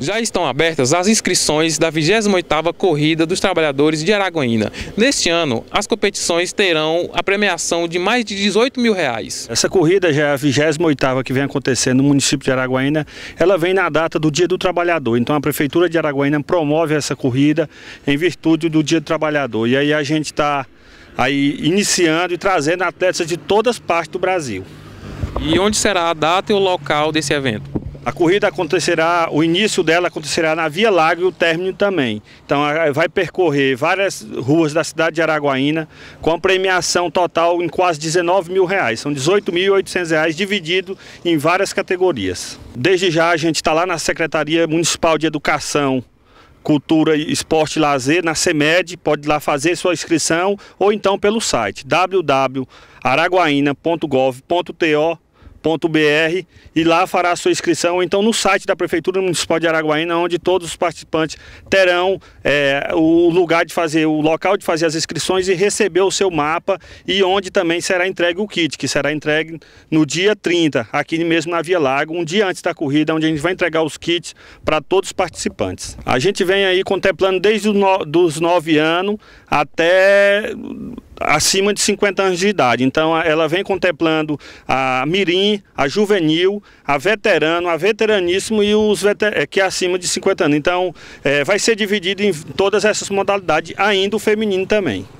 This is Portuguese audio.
já estão abertas as inscrições da 28ª Corrida dos Trabalhadores de Araguaína. Neste ano, as competições terão a premiação de mais de 18 mil reais. Essa corrida já é a 28ª que vem acontecendo no município de Araguaína. Ela vem na data do Dia do Trabalhador. Então a Prefeitura de Araguaína promove essa corrida em virtude do Dia do Trabalhador. E aí a gente está aí iniciando e trazendo atletas de todas as partes do Brasil. E onde será a data e o local desse evento? A corrida acontecerá, o início dela acontecerá na Via Lago e o término também. Então vai percorrer várias ruas da cidade de Araguaína com a premiação total em quase 19 mil reais. São 18.800 reais dividido em várias categorias. Desde já a gente está lá na Secretaria Municipal de Educação Cultura, Esporte e Lazer na CEMED, pode lá fazer sua inscrição ou então pelo site www.araguaina.gov.to br e lá fará a sua inscrição, ou então no site da Prefeitura Municipal de Araguaína, onde todos os participantes terão é, o lugar de fazer, o local de fazer as inscrições e receber o seu mapa e onde também será entregue o kit, que será entregue no dia 30, aqui mesmo na Via Lago, um dia antes da corrida, onde a gente vai entregar os kits para todos os participantes. A gente vem aí contemplando desde os no, dos 9 anos até acima de 50 anos de idade. Então ela vem contemplando a mirim, a juvenil, a veterano, a veteraníssimo e os veter... Eh, que é acima de 50 anos. Então é, vai ser dividido em todas essas modalidades, ainda o feminino também.